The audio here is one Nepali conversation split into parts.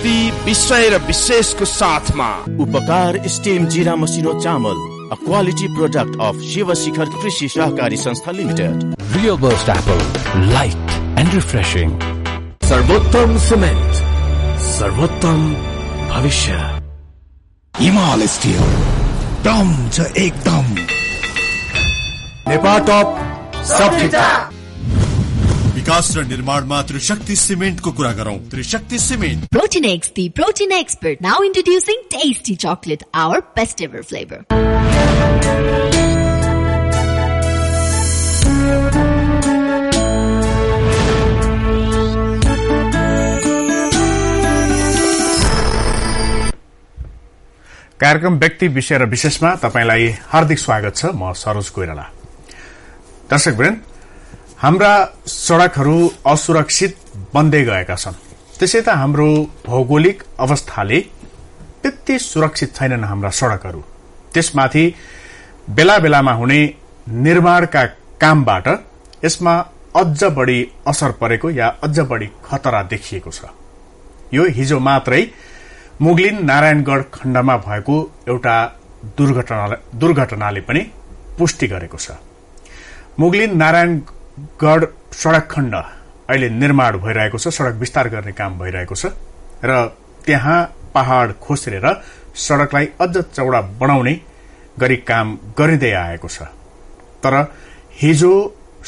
शक्ति विषय र विशेषको साथमा उपकार स्टेम जिरा मसिनो चामल a quality product of Shiva Shikhar Krishi Shahkari Sanstha Limited. Real Burst Apple, light and refreshing. Sarvottam Cement, Sarvottam Bhavishya. Himal Steel, dam to ek dam. Nepa Top, Sabhita. Sabhita. विकास र निर्माणमा त्रिशक्ति सिमेन्टको कुरा गरौँ Trishakti cement protein X the protein expert now introducing tasty chocolate our best ever flavour कार्यक्रम व्यक्ति विषय र विशेषमा तपाईँलाई हार्दिक स्वागत छ म सरोज कोइराला दर्शकवृन्द हाम्रा सड़कहरू असुरक्षित बन्दै गएका छन् त्यसै त हाम्रो भौगोलिक अवस्थाले त्यति सुरक्षित छैनन् हाम्रा सड़कहरू त्यसमाथि बेला बेलामा हुने निर्माणका कामबाट यसमा अझ बढी असर परेको या अझ बढी खतरा देखिएको छ यो हिजो मात्रै मुगलिन नारायणगढ खण्डमा भएको एउटा दुर्घटनाले पनि पुष्टि गरेको छ मुगलिन नारायण गढ सडक खण्ड अहिले निर्माण भइरहेको छ सडक विस्तार गर्ने काम भइरहेको छ र त्यहाँ पहाड खोस्रेर सडकलाई अझ चौडा बनाउने गरी काम गरिँदै आएको छ तर हिजो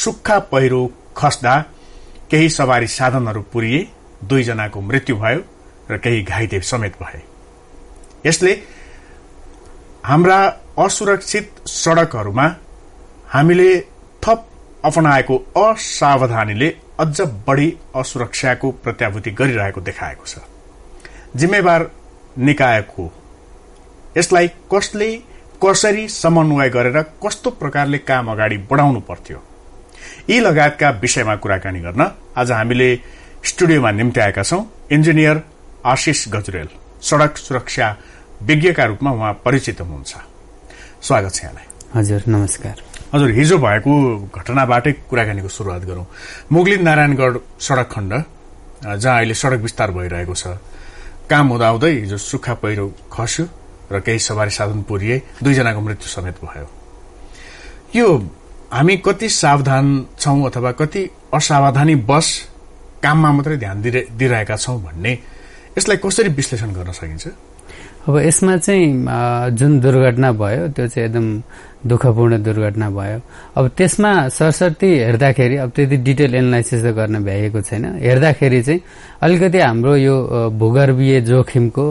सुक्खा पहिरो खस्दा केही सवारी साधनहरू पुरिए दुईजनाको मृत्यु भयो र केही घाइते समेत भए यसले हाम्रा असुरक्षित सडकहरूमा हामीले अपनाएको असावधानीले अझ बढी असुरक्षाको प्रत्याभूति गरिरहेको देखाएको छ जिम्मेवार निकायको यसलाई कसले कसरी समन्वय गरेर कस्तो प्रकारले काम अगाडि बढाउनु पर्थ्यो यी लगायतका विषयमा कुराकानी गर्न आज हामीले स्टुडियोमा निम्त्याएका छौं इन्जिनियर आशिष गजुरेल सड़क सुरक्षा विज्ञका रूपमा उहाँ परिचित हुनुहुन्छ स्वागत छ यहाँलाई हजुर नमस्कार हजुर हिजो भएको घटनाबाटै कुराकानीको सुरुवात गरौँ मुगलिन नारायणगढ सडक खण्ड जहाँ अहिले सडक विस्तार भइरहेको छ काम हुँदाहुँदै हिजो सुक्खा पहिरो खस्यो र केही सवारी साधन पुरिए दुईजनाको मृत्यु समेत भयो यो हामी कति सावधान छौँ अथवा कति असावधानी बस काममा मात्रै ध्यान दिइरहेका छौँ भन्ने यसलाई कसरी विश्लेषण गर्न सकिन्छ अब यसमा चाहिँ जुन दुर्घटना भयो त्यो चाहिँ एकदम दुःखपूर्ण दुर्घटना भयो अब त्यसमा सरस्वती हेर्दाखेरि अब त्यति डिटेल एनालाइसिस त गर्न भ्याइएको छैन हेर्दाखेरि चाहिँ अलिकति हाम्रो यो भूगर्भीय जोखिमको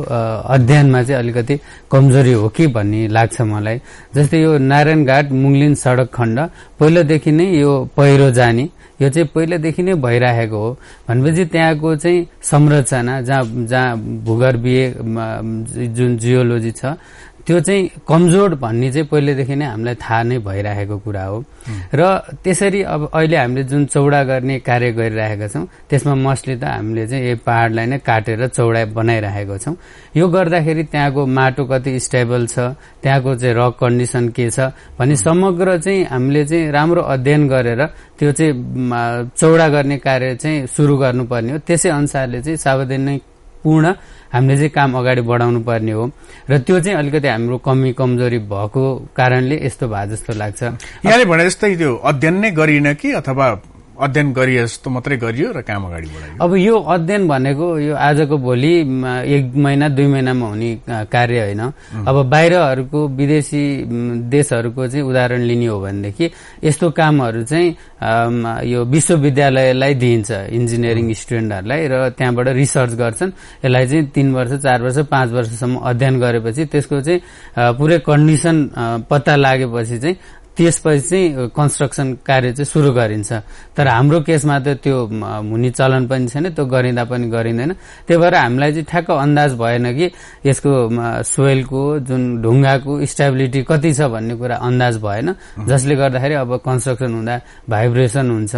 अध्ययनमा चाहिँ अलिकति कमजोरी हो कि भन्ने लाग्छ मलाई जस्तै यो नारायणघाट मुङलिन सड़क खण्ड पहिलोदेखि नै यो पहिरो जाने यो चाहिँ पहिलादेखि नै भइरहेको हो भनेपछि त्यहाँको चाहिँ संरचना जहाँ जहाँ भूगर्भीय जुन जियोलोजी छ त्यो चाहिँ कमजोर भन्ने चाहिँ पहिलेदेखि नै हामीलाई थाहा नै भइरहेको कुरा हो र त्यसरी अब अहिले हामीले जुन चौडा गर्ने कार्य गरिरहेका छौँ त्यसमा मस्टली त हामीले चाहिँ यो पहाडलाई नै काटेर चौडा बनाइरहेको छौँ यो गर्दाखेरि त्यहाँको माटो कति स्टेबल छ त्यहाँको चाहिँ रक कन्डिसन के छ भने समग्र चाहिँ हामीले चाहिँ राम्रो अध्ययन गरेर त्यो चाहिँ चौडा गर्ने कार्य चाहिँ सुरु गर्नुपर्ने हो त्यसै अनुसारले चाहिँ सावधानी पूर्ण हामीले चाहिँ काम अगाडि बढाउनु पर्ने हो र त्यो चाहिँ अलिकति हाम्रो कमी कमजोरी भएको कारणले यस्तो भएको जस्तो लाग्छ यहाँले भने जस्तै त्यो अध्ययन नै गरिन कि अथवा अध्ययन गरियो जस्तो मात्रै गरियो र काम अगाडि बढायो अब यो अध्ययन भनेको यो आजको भोलि एक महिना दुई महिनामा हुने कार्य होइन अब बाहिरहरूको विदेशी देशहरूको चाहिँ उदाहरण लिने हो भनेदेखि यस्तो कामहरू चाहिँ यो विश्वविद्यालयलाई दिइन्छ इन्जिनियरिङ स्टुडेन्टहरूलाई र त्यहाँबाट रिसर्च गर्छन् यसलाई चाहिँ तिन वर्ष चार वर्ष पाँच वर्षसम्म अध्ययन गरेपछि त्यसको चाहिँ पुरै कन्डिसन पत्ता लागेपछि चाहिँ त्यसपछि चाहिँ कन्स्ट्रक्सन कार्य चाहिँ सुरु गरिन्छ तर हाम्रो केसमा त त्यो हुने चलन पनि छैन त्यो गरिँदा पनि गरिँदैन त्यही भएर हामीलाई चाहिँ ठ्याक्क अन्दाज भएन कि यसको सोइलको जुन ढुङ्गाको स्टेबिलिटी कति छ भन्ने कुरा अन्दाज भएन जसले गर्दाखेरि अब कन्स्ट्रक्सन हुँदा भाइब्रेसन हुन्छ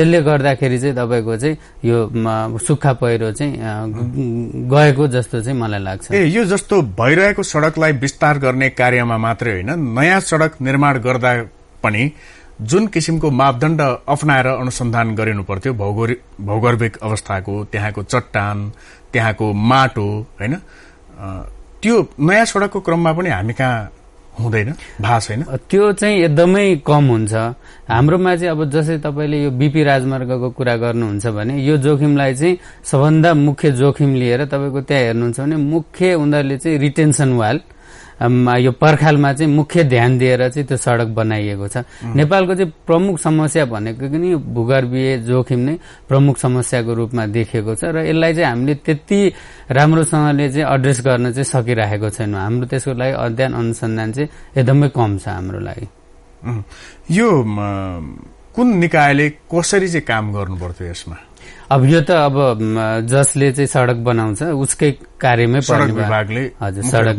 यसले गर्दाखेरि चाहिँ तपाईँको चाहिँ यो सुक्खा पहिरो चाहिँ गएको जस्तो चाहिँ मलाई लाग्छ ए यो जस्तो भइरहेको सड़कलाई विस्तार गर्ने कार्यमा मात्रै होइन नयाँ सड़क निर्माण गर्दा पनि जुन किसिमको मापदण्ड अप्नाएर अनुसन्धान गरिनु पर्थ्यो भौगर्भिक अवस्थाको त्यहाँको चट्टान त्यहाँको माटो होइन त्यो नयाँ सड़कको क्रममा पनि हामी कहाँ हुँदैन भाष होइन त्यो चाहिँ एकदमै कम हुन्छ हाम्रोमा चाहिँ अब जसै तपाईँले यो बिपी राजमार्गको कुरा गर्नुहुन्छ भने यो जोखिमलाई चाहिँ सबभन्दा मुख्य जोखिम लिएर तपाईँको त्यहाँ हेर्नुहुन्छ भने मुख्य उनीहरूले चाहिँ रिटेन्सन वाल यो पर्खालमा चाहिँ मुख्य ध्यान दिएर चाहिँ त्यो सड़क बनाइएको छ नेपालको चाहिँ प्रमुख समस्या भनेको पनि भूगर्भीय जोखिम नै प्रमुख समस्याको रूपमा देखिएको छ र यसलाई चाहिँ हामीले त्यति राम्रोसँगले चाहिँ एड्रेस गर्न चाहिँ सकिरहेको छैनौँ हाम्रो त्यसको लागि अध्ययन अनुसन्धान चाहिँ एकदमै कम छ हाम्रो लागि यो कुन निकायले कसरी चाहिँ काम गर्नुपर्थ्यो यसमा अब यो त अब जसले चाहिँ सड़क बनाउँछ उसकै कार्यमै सडक विभागले हजुर सडक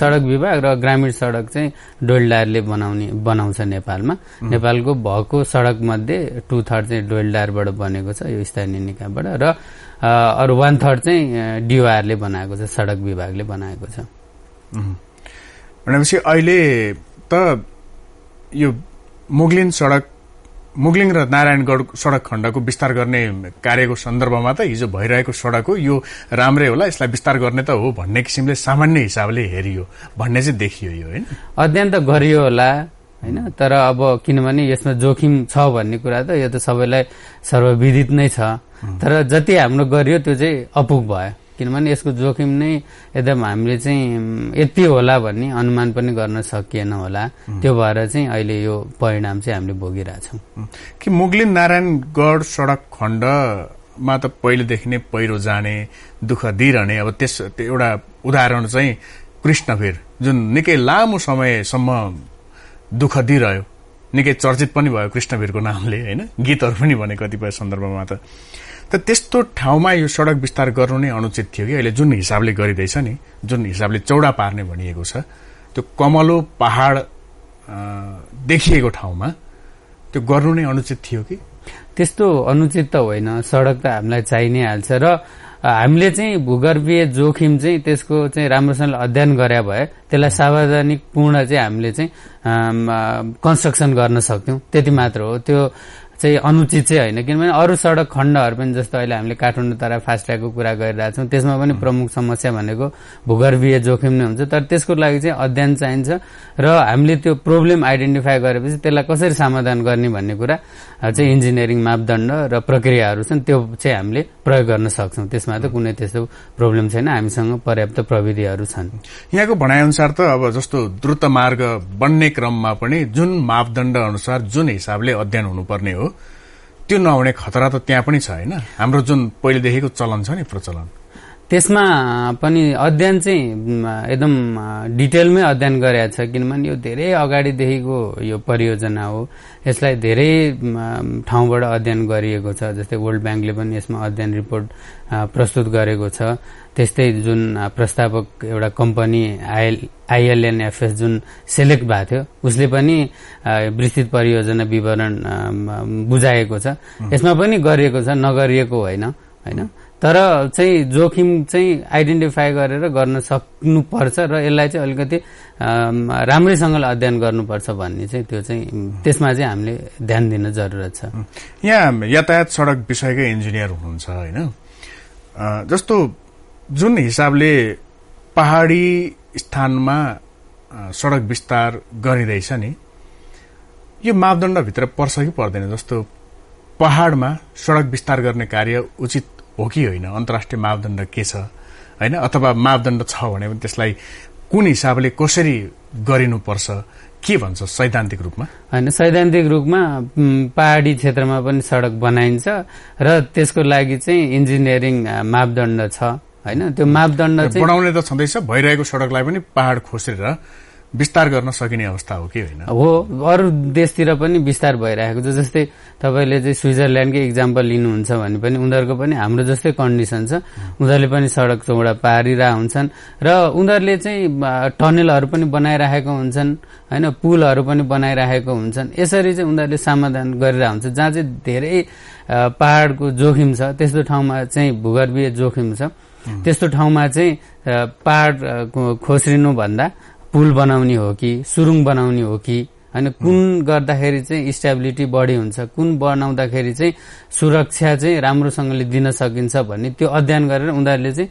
सडक विभाग र ग्रामीण सडक चाहिँ डोलडारले बनाउने बनाउँछ नेपालमा नेपालको भएको सडक मध्ये टु थर्ड चाहिँ डोलडारबाट बनेको छ यो स्थानीय निकायबाट र अरू वान थर्ड चाहिँ डिओआरले बनाएको छ सडक विभागले बनाएको छ भनेपछि अहिले त यो मुगलिन सडक मुगलिङ र नारायणगढ सड़क खण्डको विस्तार गर्ने कार्यको सन्दर्भमा त हिजो भइरहेको सड़क हो यो राम्रै होला यसलाई विस्तार गर्ने त हो भन्ने किसिमले सामान्य हिसाबले हेरियो भन्ने चाहिँ देखियो यो होइन अध्ययन त गरियो होला होइन तर अब किनभने यसमा जोखिम छ भन्ने कुरा त यो त सबैलाई सर्वविदित नै छ तर जति हाम्रो गरियो त्यो चाहिँ अपुग भयो किनभने यसको जोखिम नै एकदम हामीले चाहिँ यति होला भन्ने अनुमान पनि गर्न सकिएन होला त्यो भएर चाहिँ अहिले यो परिणाम चाहिँ हामीले भोगिरहेछौँ कि मुगलिन नारायणगढ सडक खण्डमा त पहिलेदेखि नै पहिरो जाने दुःख दिइरहने अब त्यस एउटा उदाहरण चाहिँ कृष्णवीर जुन निकै लामो समयसम्म दुःख दिइरह्यो निकै चर्चित पनि भयो कृष्णवीरको नामले होइन गीतहरू पनि भने कतिपय सन्दर्भमा त त त्यस्तो ठाउँमा यो सड़क विस्तार गर्नु नै अनुचित थियो कि अहिले जुन हिसाबले गरिँदैछ नि जुन हिसाबले चौडा पार्ने भनिएको छ त्यो कमलो पहाड देखिएको ठाउँमा त्यो गर्नु नै अनुचित थियो कि त्यस्तो अनुचित त होइन सड़क त हामीलाई चाहि नै हाल्छ र हामीले चाहिँ भूगर्भीय जोखिम चाहिँ त्यसको चाहिँ राम्रोसँग अध्ययन गरे भए त्यसलाई सार्वजनिक पूर्ण चाहिँ हामीले चाहिँ कन्स्ट्रक्सन गर्न सक्थ्यौँ त्यति मात्र हो त्यो चाहिँ अनुचित चाहिँ होइन किनभने अरू सडक खण्डहरू पनि जस्तो अहिले हामीले काठमाडौँ फास्ट फास्ट्यागको कुरा गरिरहेछौँ त्यसमा पनि प्रमुख समस्या भनेको भूगर्भीय जोखिम नै हुन्छ तर त्यसको लागि चाहिँ अध्ययन चाहिन्छ र हामीले त्यो प्रब्लम आइडेन्टिफाई गरेपछि त्यसलाई कसरी समाधान गर्ने भन्ने कुरा चाहिँ इन्जिनियरिङ मापदण्ड र प्रक्रियाहरू छन् त्यो चाहिँ हामीले प्रयोग गर्न सक्छौँ त्यसमा त कुनै त्यस्तो प्रब्लम छैन हामीसँग पर्याप्त प्रविधिहरू छन् यहाँको अनुसार त अब जस्तो द्रुत मार्ग बन्ने क्रममा पनि जुन मापदण्ड अनुसार जुन हिसाबले अध्ययन हुनुपर्ने हो त्यो नहुने खतरा त त्यहाँ पनि छ होइन हाम्रो जुन पहिलेदेखिको चलन छ नि प्रचलन त्यसमा पनि अध्ययन चाहिँ एकदम डिटेलमै अध्ययन गरेका छ किनभने यो धेरै अगाडिदेखिको यो परियोजना हो यसलाई धेरै ठाउँबाट अध्ययन गरिएको छ जस्तै वर्ल्ड ब्याङ्कले पनि यसमा अध्ययन रिपोर्ट प्रस्तुत गरेको छ त्यस्तै जुन प्रस्तावक एउटा कम्पनी आइएल आइएलएनएफएस जुन सेलेक्ट भएको थियो उसले पनि विस्तृत परियोजना विवरण बुझाएको छ यसमा पनि गरिएको छ नगरिएको होइन होइन तर चाहिँ जोखिम चाहिँ आइडेन्टिफाई गरेर गर्न सक्नुपर्छ र यसलाई चाहिँ अलिकति राम्रैसँगले अध्ययन गर्नुपर्छ भन्ने चाहिँ त्यो चाहिँ त्यसमा चाहिँ हामीले ध्यान दिन जरुरत छ यहाँ यातायात सड़क विषयकै इन्जिनियर हुनुहुन्छ होइन जस्तो जुन हिसाबले पहाडी स्थानमा सड़क विस्तार गरिँदैछ नि यो मापदण्डभित्र पर्छ कि पर्दैन जस्तो पहाड़मा सड़क विस्तार गर्ने कार्य उचित हो कि होइन अन्तर्राष्ट्रिय मापदण्ड के छ होइन अथवा मापदण्ड छ भने पनि त्यसलाई कुन हिसाबले कसरी गरिनुपर्छ के भन्छ सैद्धान्तिक रूपमा होइन सैद्धान्तिक रूपमा पहाडी क्षेत्रमा पनि सड़क बनाइन्छ र त्यसको लागि चाहिँ इन्जिनियरिङ मापदण्ड छ होइन त्यो मापदण्ड बढाउने त छँदैछ भइरहेको सड़कलाई पनि पहाड खोसेर विस्तार गर्न सकिने अवस्था हो कि होइन हो अरू देशतिर पनि विस्तार भइरहेको छ जस्तै तपाईँले चाहिँ स्विजरल्यान्डकै इक्जाम्पल लिनुहुन्छ भने पनि उनीहरूको पनि हाम्रो जस्तै कन्डिसन छ उनीहरूले पनि सडक चौडा पारिरह हुन्छन् र उनीहरूले चाहिँ टनलहरू पनि बनाइराखेको हुन्छन् होइन पुलहरू पनि बनाइराखेको हुन्छन् यसरी चाहिँ उनीहरूले समाधान गरिरह हुन्छ जहाँ चाहिँ धेरै पहाड़को जोखिम छ त्यस्तो ठाउँमा चाहिँ भूगर्भीय जोखिम छ त्यस्तो ठाउँमा चाहिँ पहाड खोस्रिनुभन्दा पुल बनाउने हो कि सुरुङ बनाउने हो कि होइन कुन गर्दाखेरि चाहिँ स्टेबिलिटी बढी हुन्छ कुन बनाउँदाखेरि चाहिँ सुरक्षा चाहिँ राम्रोसँगले दिन सकिन्छ भन्ने त्यो अध्ययन गरेर उनीहरूले चाहिँ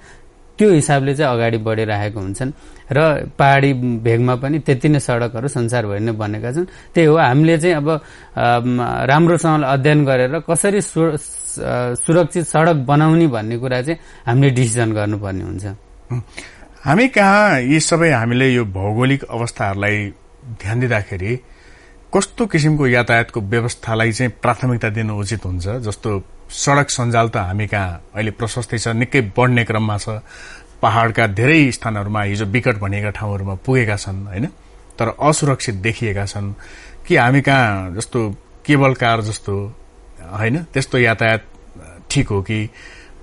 त्यो हिसाबले चाहिँ अगाडि बढिरहेको हुन्छन् र पहाडी भेगमा पनि त्यति नै सडकहरू संसारभरि नै बनेका छन् त्यही हो हामीले चाहिँ अब राम्रोसँगले अध्ययन गरेर कसरी सुरक्षित सडक बनाउने भन्ने कुरा चाहिँ हामीले डिसिजन गर्नुपर्ने हुन्छ हामी कहाँ यी सबै हामीले यो भौगोलिक अवस्थाहरूलाई ध्यान दिँदाखेरि कस्तो किसिमको यातायातको व्यवस्थालाई चाहिँ प्राथमिकता दिनु उचित हुन्छ जस्तो सड़क सञ्जाल त हामी कहाँ अहिले प्रशस्तै छ निकै बढ्ने क्रममा छ पहाड़का धेरै स्थानहरूमा हिजो विकट भनिएका ठाउँहरूमा पुगेका छन् होइन तर असुरक्षित देखिएका छन् कि हामी कहाँ जस्तो केबल कार जस्तो होइन त्यस्तो यातायात ठिक हो कि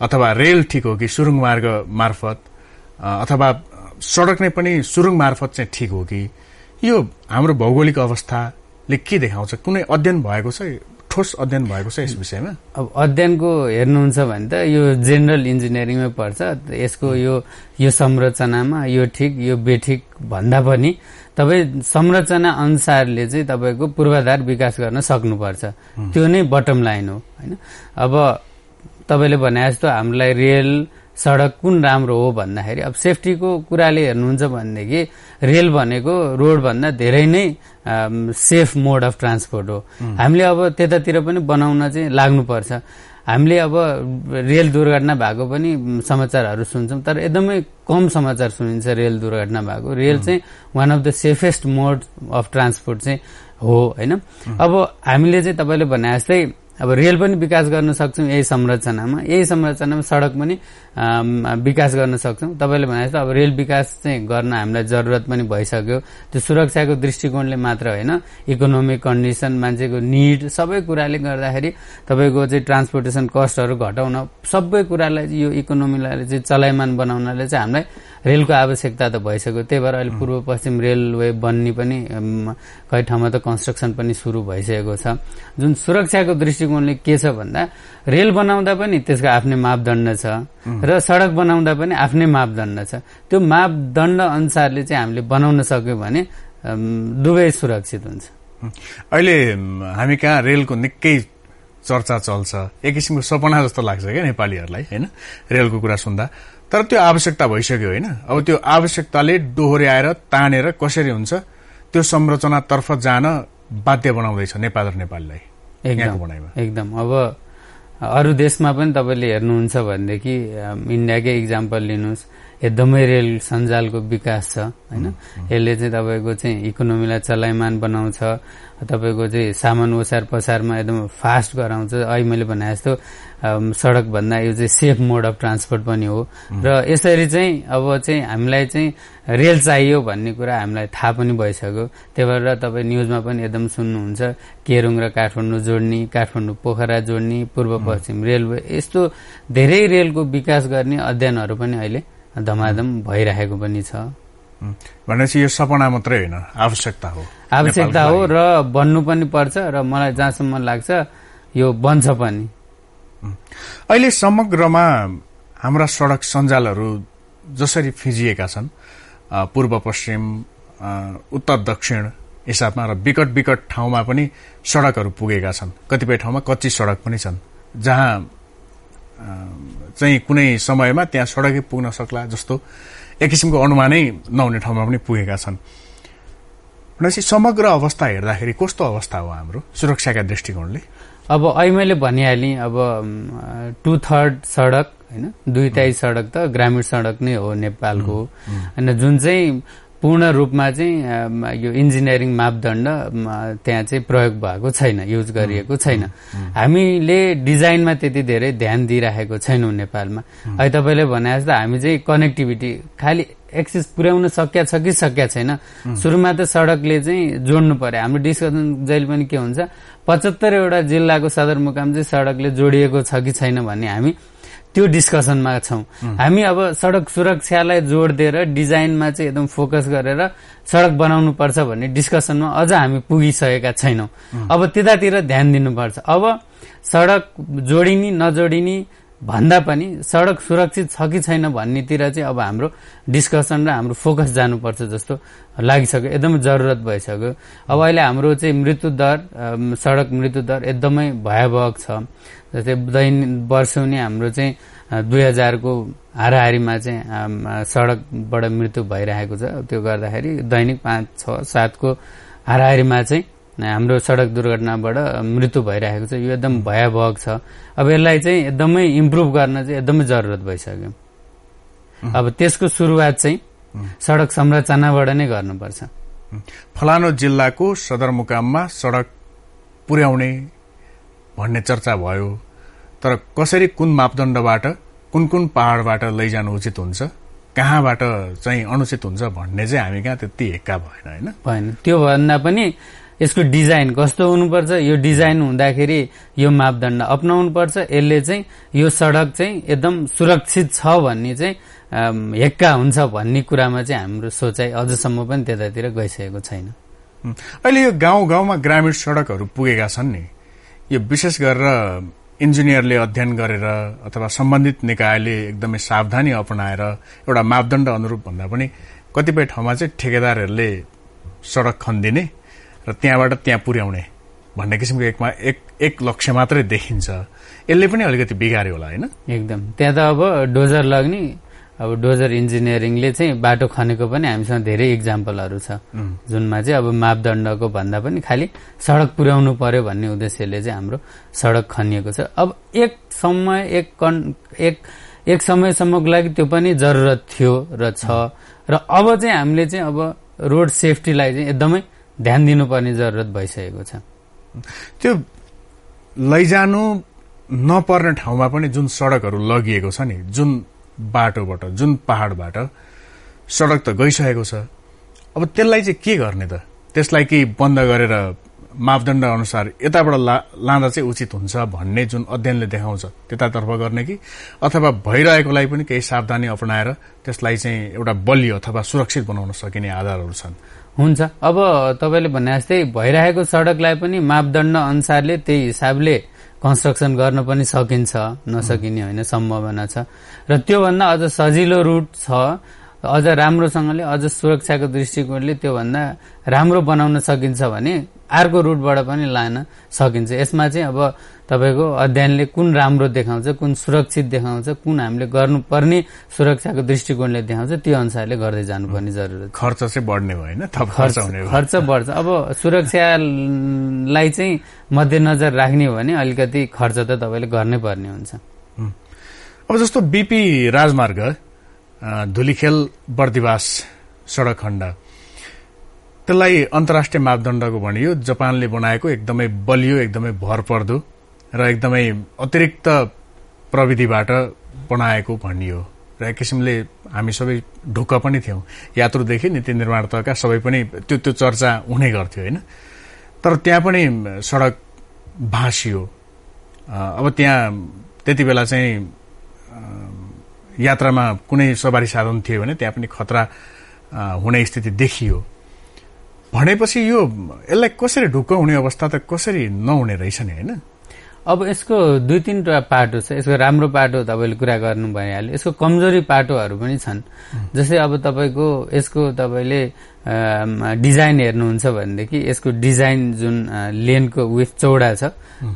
अथवा रेल ठिक हो कि सुरुङ मार्ग मार्फत अथवा सडक नै पनि सुरुङ मार्फत चाहिँ ठिक हो कि यो हाम्रो भौगोलिक अवस्थाले के देखाउँछ कुनै अध्ययन भएको छ ठोस अध्ययन भएको छ यस विषयमा अब अध्ययनको हेर्नुहुन्छ भने त यो जेनरल इन्जिनियरिङमै पर्छ यसको यो यो संरचनामा यो ठिक यो बेठिक भन्दा पनि तपाईँ संरचना अनुसारले चाहिँ तपाईँको पूर्वाधार विकास गर्न सक्नुपर्छ त्यो नै बटम लाइन हो होइन अब तपाईँले भने जस्तो हामीलाई रेल सडक कुन राम्रो हो भन्दाखेरि अब सेफ्टीको कुराले हेर्नुहुन्छ भनेदेखि रेल भनेको रोडभन्दा धेरै नै सेफ मोड अफ ट्रान्सपोर्ट हो हामीले अब त्यतातिर पनि बनाउन चाहिँ लाग्नुपर्छ हामीले अब रेल दुर्घटना भएको पनि समाचारहरू सुन्छौँ तर एकदमै कम समाचार सुनिन्छ रेल दुर्घटना भएको रेल चाहिँ one of the safest mode of transport चाहिँ हो होइन अब हामीले चाहिँ तपाईँले भने जस्तै अब रेल पनि विकास गर्न सक्छौँ यही संरचनामा यही संरचनामा सडक पनि विकास गर्न सक्छौँ तपाईँले भने जस्तो अब रेल विकास चाहिँ गर्न हामीलाई जरुरत पनि भइसक्यो त्यो सुरक्षाको दृष्टिकोणले मात्र होइन इकोनोमिक कन्डिसन मान्छेको निड सबै कुराले गर्दाखेरि तपाईँको चाहिँ ट्रान्सपोर्टेसन कस्टहरू घटाउन सबै कुरालाई यो इकोनोमीलाई चाहिँ चलायमान बनाउनले चाहिँ हामीलाई रेलको आवश्यकता त भइसक्यो त्यही भएर अहिले पूर्व पश्चिम रेलवे बन्ने पनि कहीँ ठाउँमा त कन्स्ट्रक्सन पनि सुरु भइसकेको छ जुन सुरक्षाको दृष्टिकोणले के छ भन्दा रेल बनाउँदा पनि त्यसको आफ्नै मापदण्ड छ र सडक बनाउँदा पनि आफ्नै मापदण्ड छ त्यो मापदण्ड अनुसारले चाहिँ हामीले बनाउन सक्यौँ भने दुवै सुरक्षित हुन्छ अहिले हामी कहाँ रेलको निकै चर्चा चल्छ एक किसिमको सपना जस्तो लाग्छ क्या नेपालीहरूलाई होइन रेलको कुरा सुन्दा तर त्यो आवश्यकता भइसक्यो होइन अब त्यो आवश्यकताले डोहोर्याएर तानेर कसरी हुन्छ त्यो संरचनातर्फ जान बाध्य बनाउँदैछ नेपाल र नेपालीलाई एकदम एकदम अब अरू देशमा पनि तपाईँले हेर्नुहुन्छ भनेदेखि इन्डियाकै इक्जाम्पल लिनुहोस् एकदमै रेल सञ्जालको विकास छ होइन यसले चाहिँ तपाईँको चाहिँ इकोनोमीलाई चलायमान बनाउँछ तपाईँको चाहिँ सामान ओसार पसारमा एकदम फास्ट गराउँछ अहिले मैले भने जस्तो सडकभन्दा यो चाहिँ सेफ मोड अफ ट्रान्सपोर्ट पनि हो र यसरी चाहिँ अब चाहिँ हामीलाई चाहिँ रेल चाहियो भन्ने कुरा हामीलाई थाहा पनि भइसक्यो त्यही भएर तपाईँ न्युजमा पनि एकदम सुन्नुहुन्छ केरुङ र काठमाडौँ जोड्ने काठमाडौँ पोखरा जोड्ने पूर्व पश्चिम रेलवे यस्तो धेरै रेलको विकास गर्ने अध्ययनहरू पनि अहिले धमाधम भइरहेको पनि छ भनेपछि यो सपना मात्रै होइन आवश्यकता हो आवश्यकता हो र बन्नु पनि पर्छ र मलाई जहाँसम्म लाग्छ यो बन्छ पनि अहिले समग्रमा हाम्रा सड़क सञ्जालहरू जसरी फिजिएका छन् पूर्व पश्चिम उत्तर दक्षिण हिसाबमा र विकट विकट ठाउँमा पनि सड़कहरू पुगेका छन् कतिपय ठाउँमा कच्ची सड़क पनि छन् जहाँ चाहिँ कुनै समयमा त्यहाँ सडकै पुग्न सक्ला जस्तो एक किसिमको अनुमानै नहुने ठाउँमा पनि पुगेका छन् भनेपछि समग्र अवस्था हेर्दाखेरि कस्तो अवस्था हो हाम्रो सुरक्षाका दृष्टिकोणले अब अहिले मैले भनिहालेँ अब टु थर्ड सडक होइन दुई तिहाई सडक त ग्रामीण सडक नै हो नेपालको होइन जुन चाहिँ पूर्ण रूपमा चाहिँ यो इन्जिनियरिङ मापदण्ड त्यहाँ चाहिँ प्रयोग भएको छैन युज गरिएको छैन हामीले डिजाइनमा त्यति धेरै ध्यान दिइराखेको छैनौँ नेपालमा अहिले तपाईँले भने जस्तो हामी चाहिँ कनेक्टिभिटी खालि एक्सेस पुर्याउन सकिया छ कि सकिया छैन सुरुमा त सडकले चाहिँ जोड्नु पर्यो हाम्रो डिस्कसन जहिले पनि के हुन्छ पचहत्तरवटा जिल्लाको सदरमुकाम चाहिँ सडकले जोडिएको छ कि छैन भन्ने हामी त्यो डिस्कसनमा छौँ हामी अब सडक सुरक्षालाई जोड दिएर डिजाइनमा चाहिँ एकदम फोकस गरेर सडक पर्छ भन्ने डिस्कसनमा अझ हामी पुगिसकेका छैनौँ अब त्यतातिर ध्यान दिनुपर्छ अब सडक जोडिने नजोडिने भन्दा पनि सडक सुरक्षित छ कि छैन भन्नेतिर चाहिँ अब हाम्रो डिस्कसन र हाम्रो फोकस जानुपर्छ जस्तो लागिसक्यो एकदमै जरुरत भइसक्यो अब अहिले हाम्रो चाहिँ मृत्यु दर सडक मृत्यु दर एकदमै भयावहक छ जस्तै दैन वर्षौनी हाम्रो चाहिँ दुई हजारको हाराहारीमा चाहिँ सडकबाट मृत्यु भइरहेको छ त्यो गर्दाखेरि दैनिक पाँच छ सातको हाराहारीमा चाहिँ हाम्रो सड़क दुर्घटनाबाट मृत्यु भइरहेको छ यो एकदम भयावह छ अब यसलाई चाहिँ एकदमै इम्प्रुभ गर्न चाहिँ एकदमै जरुरत भइसक्यो अब त्यसको सुरुवात चाहिँ सड़क संरचनाबाट नै गर्नुपर्छ फलानु जिल्लाको सदरमुकाममा सड़क पुर्याउने भन्ने चर्चा भयो तर कसरी कुन मापदण्डबाट कुन कुन पहाड़बाट लैजानु उचित हुन्छ कहाँबाट चाहिँ अनुचित हुन्छ भन्ने चाहिँ हामी कहाँ त्यति हेक्का भएन होइन भएन त्योभन्दा पनि यसको डिजाइन कस्तो हुनुपर्छ यो डिजाइन हुँदाखेरि यो मापदण्ड अप्नाउनुपर्छ यसले चाहिँ यो सडक चाहिँ एकदम सुरक्षित छ भन्ने चाहिँ हेक्का हुन्छ भन्ने कुरामा चाहिँ हाम्रो सोचाइ अझसम्म पनि त्यतातिर गइसकेको छैन अहिले यो गाउँ गाउँमा ग्रामीण सडकहरू पुगेका छन् नि यो विशेष गरेर इन्जिनियरले अध्ययन गरेर अथवा सम्बन्धित निकायले एकदमै सावधानी अपनाएर एउटा मापदण्ड अनुरूप भन्दा पनि कतिपय ठाउँमा चाहिँ ठेकेदारहरूले सडक खनिदिने र त्यहाँबाट त्यहाँ पुर्याउने भन्ने किसिमको एकमा एक एक लक्ष्य मात्रै देखिन्छ यसले पनि अलिकति बिगार्यो होला होइन एकदम त्यहाँ त अब डोजर लग्ने अब डोजर इन्जिनियरिङले चाहिँ बाटो खनेको पनि हामीसँग धेरै इक्जाम्पलहरू छ जुनमा चाहिँ अब मापदण्डको भन्दा पनि खालि सडक पुर्याउनु पर्यो भन्ने उद्देश्यले चाहिँ हाम्रो सडक खनिएको छ अब एक समय एक कन् एक एक समयसम्मको लागि त्यो पनि जरुरत थियो र छ र अब चाहिँ हामीले चाहिँ अब रोड सेफ्टीलाई चाहिँ एकदमै ध्यान दिनुपर्ने जरुरत भइसकेको छ त्यो लैजानु नपर्ने ठाउँमा पनि जुन सड़कहरू लगिएको छ नि जुन बाटोबाट जुन पहाड़बाट सड़क त गइसकेको छ अब त्यसलाई चाहिँ के गर्ने त त्यसलाई केही बन्द गरेर मापदण्ड अनुसार यताबाट ला लाँदा चाहिँ उचित हुन्छ भन्ने जुन अध्ययनले देखाउँछ त्यतातर्फ गर्ने कि अथवा भइरहेकोलाई पनि केही सावधानी अप्नाएर त्यसलाई चाहिँ एउटा बलियो अथवा सुरक्षित बनाउन सकिने आधारहरू छन् हुन्छ अब तपाईँले भने जस्तै भइरहेको सड़कलाई पनि मापदण्ड अनुसारले त्यही हिसाबले कन्स्ट्रक्सन गर्न पनि सकिन्छ नसकिने होइन सम्भावना छ र त्योभन्दा अझ सजिलो रुट छ अझ राम्रोसँगले अझ सुरक्षाको दृष्टिकोणले त्योभन्दा राम्रो बनाउन सकिन्छ भने अर्को रुटबाट पनि लान सकिन्छ यसमा चाहिँ अब तपाईँको अध्ययनले कुन राम्रो देखाउँछ कुन सुरक्षित देखाउँछ कुन हामीले गर्नुपर्ने सुरक्षाको दृष्टिकोणले देखाउँछ त्यो अनुसारले गर्दै जानुपर्ने जरुरत खर्च चाहिँ बढ्ने होइन खर्च बढ्छ अब सुरक्षालाई चाहिँ मध्यनजर राख्ने हो भने अलिकति खर्च त तपाईँले गर्नै पर्ने हुन्छ अब जस्तो बिपी राजमार्ग धुलीखेल बर्दिवास सडक खण्ड त्यसलाई अन्तर्राष्ट्रिय मापदण्डको भनियो जापानले बनाएको एकदमै बलियो एकदमै भरपर्दो र एकदमै अतिरिक्त प्रविधिबाट बनाएको भनियो र एक किसिमले हामी सबै ढुक्क पनि थियौँ यात्रुदेखि नीति तहका सबै पनि त्यो त्यो चर्चा हुने गर्थ्यो होइन तर त्यहाँ पनि सडक भाँसियो अब त्यहाँ त्यति बेला चाहिँ यात्रामा कुनै सवारी साधन थियो भने त्यहाँ पनि खतरा हुने स्थिति देखियो भनेपछि यो यसलाई कसरी ढुक्क हुने अवस्था त कसरी नहुने रहेछ नि होइन अब यसको दुई तिनवटा पाटो छ यसको राम्रो पाटो तपाईँले कुरा गर्नु भइहाल्यो यसको कमजोरी पाटोहरू पनि छन् जस्तै अब तपाईँको यसको तपाईँले डिजाइन हेर्नुहुन्छ भनेदेखि यसको डिजाइन जुन लेनको विथ चौडा छ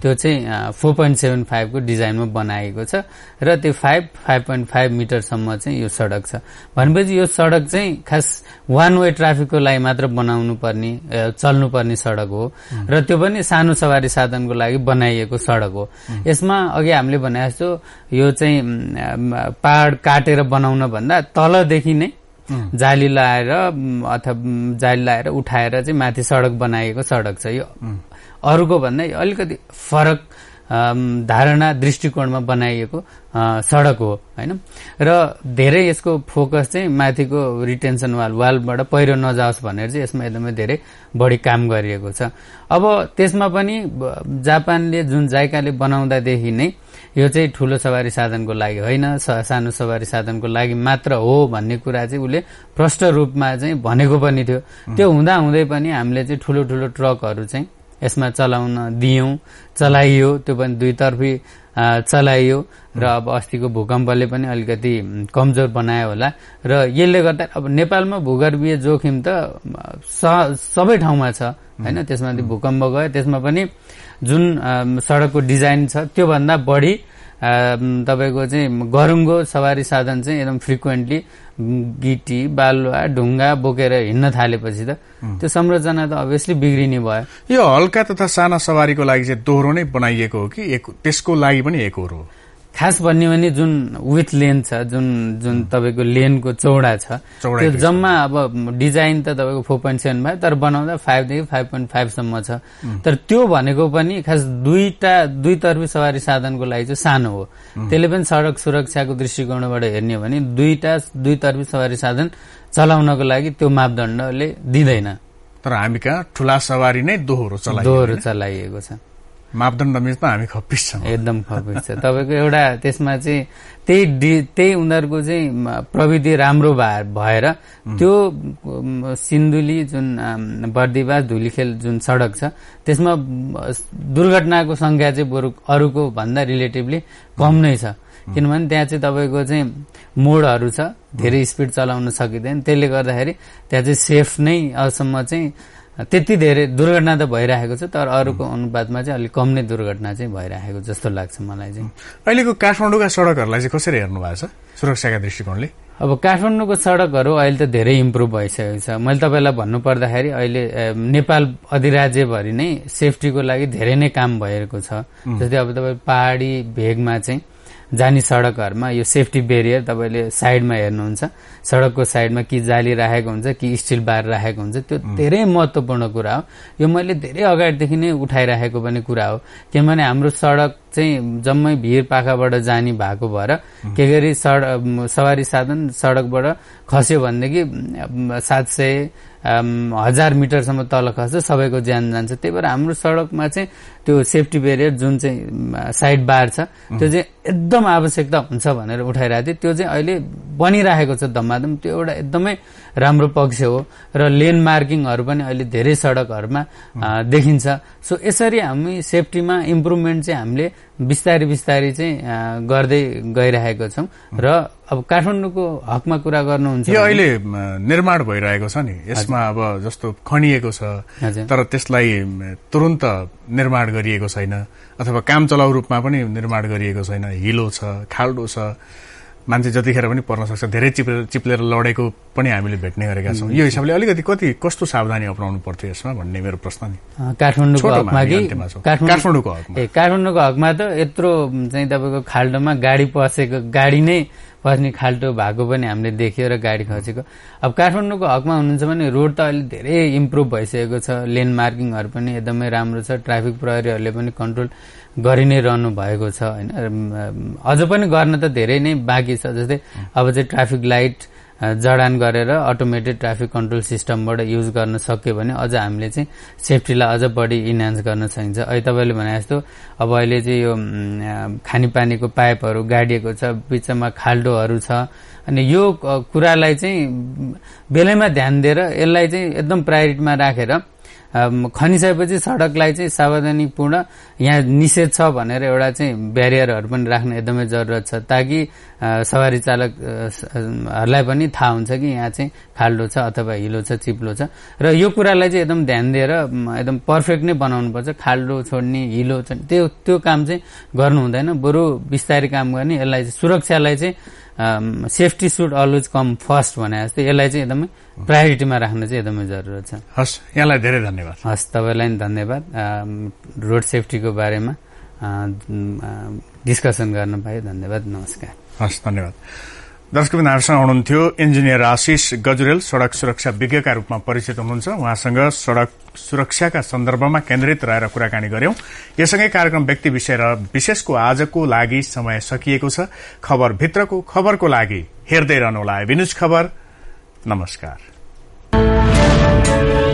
त्यो चाहिँ फोर पोइन्ट सेभेन फाइभको डिजाइनमा बनाएको छ र त्यो फाइभ फाइभ पोइन्ट फाइभ मिटरसम्म चाहिँ यो सडक छ भनेपछि यो सडक चाहिँ खास वान वे ट्राफिकको लागि मात्र बनाउनु पर्ने चल्नुपर्ने सडक हो र त्यो पनि सानो सवारी साधनको लागि बनाइएको सडक हो यसमा अघि हामीले भने जस्तो यो चाहिँ पहाड काटेर बनाउन भन्दा तलदेखि नै जाली लाएर अथवा जाली लाएर उठाएर चाहिँ माथि सडक बनाएको सडक छ यो अरूको भन्दा अलिकति फरक धारणा दृष्टिकोणमा बनाइएको सडक हो होइन र धेरै यसको फोकस चाहिँ माथिको रिटेन्सन वाल वालबाट पहिरो नजाओस् भनेर चाहिँ यसमा एकदमै धेरै बढी काम गरिएको छ अब त्यसमा पनि जापानले जुन जाइकाले बनाउँदादेखि नै यो चाहिँ ठुलो सवारी साधनको लागि होइन सानो सवारी साधनको लागि मात्र हो भन्ने कुरा चाहिँ उसले प्रष्ट रूपमा चाहिँ भनेको पनि थियो त्यो हुँदा हुँदै पनि हामीले चाहिँ ठुलो ठुलो ट्रकहरू चाहिँ यसमा चलाउन दियौँ चलाइयो त्यो पनि दुईतर्फी चलाइयो र अब अस्तिको भूकम्पले पनि अलिकति कमजोर बनायो होला र यसले गर्दा अब नेपालमा भूगर्भीय जोखिम त सबै ठाउँमा छ होइन त्यसमाथि भूकम्प गयो त्यसमा पनि जुन सडकको डिजाइन छ त्योभन्दा बढी तपाईँको चाहिँ गरुङ्गो सवारी साधन चाहिँ एकदम फ्रिक्वेन्टली गिटी बालुवा ढुङ्गा बोकेर हिँड्न थालेपछि त त्यो संरचना त अभियसली बिग्रिने भयो यो हल्का तथा साना सवारीको लागि चाहिँ दोहोरो नै बनाइएको हो कि त्यसको लागि पनि एक हो खास भन्यो भने जुन विथ लेन छ जुन जुन तपाईँको लेनको चौडा छ त्यो जम्मा अब डिजाइन त तपाईँको फोर पोइन्ट सेभेन फाइभ तर बनाउँदा फाइभदेखि फाइभ पोइन्ट फाइभसम्म छ तर त्यो भनेको पनि खास दुईटा दुईतर्फी सवारी साधनको लागि चाहिँ सानो हो त्यसले पनि सडक सुरक्षाको दृष्टिकोणबाट हेर्ने हो भने दुईटा दुईतर्फी सवारी साधन चलाउनको लागि त्यो मापदण्डले दिँदैन तर हामी कहाँ ठुला सवारी नै दोहोरो दोहोरो चलाइएको छ मापदण्ड त हामी खप्पिस छौँ एकदम खपिस छ तपाईँको एउटा त्यसमा चाहिँ त्यही त्यही उनीहरूको चाहिँ प्रविधि राम्रो भएर त्यो सिन्धुली जुन बर्दिवास धुलीखेल जुन सडक छ त्यसमा दुर्घटनाको संख्या चाहिँ बरु अरूको भन्दा रिलेटिभली कम नै छ किनभने त्यहाँ चाहिँ तपाईँको चाहिँ मोडहरू छ धेरै स्पिड चलाउन सकिँदैन त्यसले गर्दाखेरि त्यहाँ चाहिँ सेफ नै अहिलेसम्म चाहिँ त्यति धेरै दुर्घटना त भइरहेको छ तर अरूको अनुपातमा चाहिँ अलिक कम नै दुर्घटना चाहिँ भइरहेको जस्तो लाग्छ मलाई चाहिँ अहिलेको काठमाडौँका सडकहरूलाई चाहिँ कसरी हेर्नु भएको छ सुरक्षाका दृष्टिकोणले अब काठमाडौँको सडकहरू अहिले त धेरै इम्प्रुभ भइसकेको छ मैले तपाईँलाई भन्नुपर्दाखेरि अहिले नेपाल अधिराज्यभरि नै सेफ्टीको लागि धेरै नै काम भइरहेको छ जस्तै अब तपाईँ पहाडी भेगमा चाहिँ जाने सडकहरूमा यो सेफ्टी बेरियर तपाईँले साइडमा हेर्नुहुन्छ सडकको साइडमा कि जाली राखेको हुन्छ कि स्टिल बार राखेको हुन्छ त्यो धेरै महत्त्वपूर्ण कुरा हो यो मैले धेरै अगाडिदेखि नै उठाइराखेको पनि कुरा हो किनभने हाम्रो सडक चाहिँ जम्मै भिर पाखाबाट जाने भएको भएर के गरी सड सवारी साधन सडकबाट खस्यो भनेदेखि सात सय हजार मिटरसम्म तल खस्छ सबैको ज्यान जान्छ त्यही भएर हाम्रो सडकमा चाहिँ त्यो सेफ्टी बेरियर जुन चाहिँ साइड बार छ त्यो चाहिँ एकदम आवश्यकता हुन्छ भनेर उठाइरहेको थियो त्यो चाहिँ अहिले बनिरहेको छ धम्माधम त्यो एउटा एकदमै राम्रो पक्ष हो र लेन मार्किङहरू पनि अहिले धेरै सडकहरूमा देखिन्छ सो यसरी हामी सेफ्टीमा इम्प्रुभमेन्ट चाहिँ हामीले बिस्तारै बिस्तारै चाहिँ गर्दै गइरहेको छौँ र अब काठमाडौँको हकमा कुरा गर्नुहुन्छ यो अहिले निर्माण भइरहेको छ नि यसमा अब जस्तो खनिएको छ तर त्यसलाई तुरन्त निर्माण गरिएको छैन अथवा काम चलाउ रूपमा पनि निर्माण गरिएको छैन हिलो छ खाल्डो छ मान्छे जतिखेर पनि पर्न सक्छ धेरै चिप्ले चिप्लेर लडेको पनि हामीले भेट्ने गरेका छौँ यो हिसाबले अलिकति कति कस्तो सावधानी अप्नाउनु पर्थ्यो यसमा भन्ने मेरो प्रश्न नि काठमाडौँको हकमा काठमाडौँको हकमा काठमाडौँको हकमा त यत्रो चाहिँ तपाईँको खाल्डोमा गाडी पसेको गाडी नै पस्ने खाल्टो भएको पनि हामीले देख्यो र गाडी खसेको अब काठमाडौँको हकमा हुनुहुन्छ भने रोड त अहिले धेरै इम्प्रुभ भइसकेको छ लेन मार्किङहरू पनि एकदमै राम्रो छ ट्राफिक प्रहरीहरूले पनि कन्ट्रोल गरि नै रहनु भएको छ होइन अझ पनि गर्न त धेरै नै बाँकी छ जस्तै अब चाहिँ ट्राफिक लाइट जडान गरेर अटोमेटेड ट्राफिक कन्ट्रोल सिस्टमबाट युज गर्न सक्यो भने अझ हामीले चाहिँ सेफ्टीलाई अझ बढी इन्हान्स गर्न सकिन्छ अहिले तपाईँले भने जस्तो अब अहिले चाहिँ यो खानेपानीको पाइपहरू गाडिएको छ बिचमा खाल्डोहरू छ अनि यो कुरालाई चाहिँ बेलैमा ध्यान दिएर यसलाई चाहिँ एकदम प्रायोरिटीमा राखेर खनिसकेपछि सडकलाई चाहिँ सावधानीपूर्ण यहाँ निषेध छ भनेर एउटा चाहिँ ब्यारियरहरू पनि राख्न एकदमै जरुरत छ ताकि सवारी चालकहरूलाई पनि थाहा हुन्छ कि यहाँ चाहिँ खाल्डो छ अथवा हिलो छ चिप्लो छ र यो कुरालाई चाहिँ एकदम ध्यान दिएर एकदम पर्फेक्ट नै बनाउनुपर्छ खाल्डो छोड्ने हिलो छोड्ने त्यो त्यो काम चाहिँ गर्नु हुँदैन बरु बिस्तारै काम गर्ने यसलाई सुरक्षालाई चाहिँ safety should always come first भने जस्तो यसलाई चाहिँ एकदमै प्रायोरिटीमा राख्न चाहिँ एकदमै जरुरत छ हस् यहाँलाई धेरै धन्यवाद हस् तपाईँलाई पनि धन्यवाद रोड um, सेफ्टीको बारेमा डिस्कसन uh, um, गर्न पाएँ धन्यवाद नमस्कार हस् धन्यवाद दर्शकबिन हामीसँग हुनुहुन्थ्यो इन्जिनियर आशिष गजुरेल सड़क सुरक्षा विज्ञका रूपमा परिचित हुनुहुन्छ उहाँसँग सड़क सुरक्षाका सन्दर्भमा केन्द्रित रहेर कुराकानी गर्यौं यससँगै कार्यक्रम व्यक्ति विषय र विशेषको आजको लागि समय सकिएको छ खबर भित्रको खबरको लागि हेर्दै रहनुहोला नमस्कार